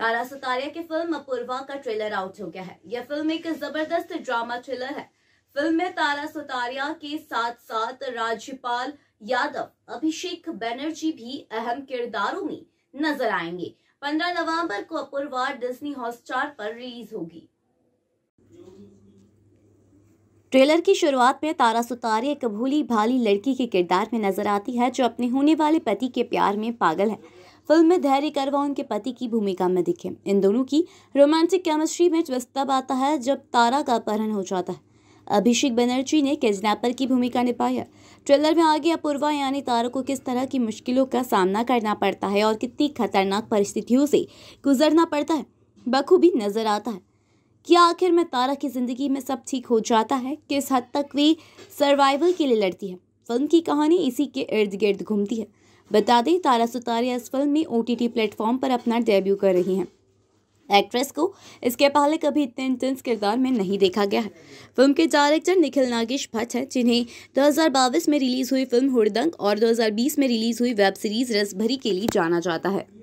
तारा सुतारिया की फिल्म अपूर्वा का trailer out हो गया है यह फिल्म एक जबरदस्त ड्रामा थ्रिलर है फिल्म में तारा सुतारिया के साथ साथ राज्यपाल यादव अभिषेक बैनर्जी भी अहम किरदारों में नजर आएंगे 15 नवंबर को अपूर्वा डिज्नी हॉटस्टार पर रिलीज होगी ट्रेलर की शुरुआत में तारा सुतारी एक भूली भाली लड़की के किरदार में नजर आती है जो अपने होने वाले पति के प्यार में पागल है फिल्म में धैर्य करवा उनके पति की भूमिका में दिखे इन दोनों की रोमांटिक केमिस्ट्री में ट्विस्ट तब आता है जब तारा का अपहरण हो जाता है अभिषेक बनर्जी ने किडनैपर की भूमिका निभाई है ट्रेलर में आगे अपूर्वा यानी तारा को किस तरह की मुश्किलों का सामना करना पड़ता है और कितनी खतरनाक परिस्थितियों से गुजरना पड़ता है बखूबी नजर आता है क्या आखिर में तारा की ज़िंदगी में सब ठीक हो जाता है किस हद तक वे सर्वाइवल के लिए लड़ती है फिल्म की कहानी इसी के इर्द गिर्द घूमती है बता दें तारा सुतारिया इस फिल्म में ओ टी प्लेटफॉर्म पर अपना डेब्यू कर रही हैं एक्ट्रेस को इसके पहले कभी इतने इंटेंस किरदार में नहीं देखा गया है फिल्म के डायरेक्टर निखिल नागेश भट्ट हैं जिन्हें दो में रिलीज़ हुई फिल्म हुड़दंग और 2020 में रिलीज़ हुई वेब सीरीज़ रस भरी के लिए जाना जाता है